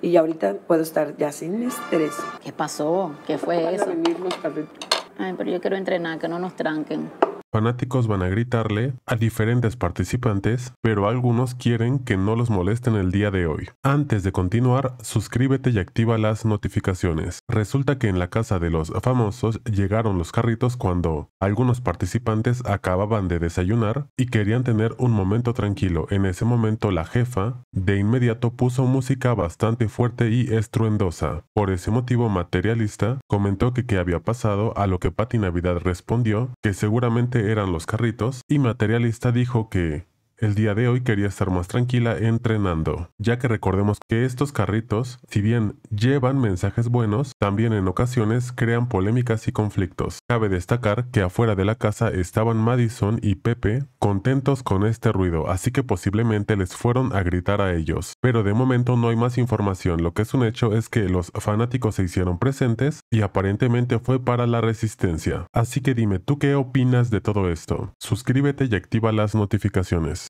Y ahorita puedo estar ya sin estrés. ¿Qué pasó? ¿Qué fue eso? Ay, pero yo quiero entrenar, que no nos tranquen. Fanáticos van a gritarle a diferentes participantes, pero algunos quieren que no los molesten el día de hoy. Antes de continuar, suscríbete y activa las notificaciones. Resulta que en la casa de los famosos llegaron los carritos cuando algunos participantes acababan de desayunar y querían tener un momento tranquilo. En ese momento la jefa de inmediato puso música bastante fuerte y estruendosa. Por ese motivo materialista comentó que qué había pasado a lo que pati Navidad respondió que seguramente eran los carritos, y Materialista dijo que el día de hoy quería estar más tranquila entrenando, ya que recordemos que estos carritos, si bien llevan mensajes buenos, también en ocasiones crean polémicas y conflictos. Cabe destacar que afuera de la casa estaban Madison y Pepe contentos con este ruido, así que posiblemente les fueron a gritar a ellos. Pero de momento no hay más información, lo que es un hecho es que los fanáticos se hicieron presentes y aparentemente fue para la resistencia. Así que dime, ¿tú qué opinas de todo esto? Suscríbete y activa las notificaciones.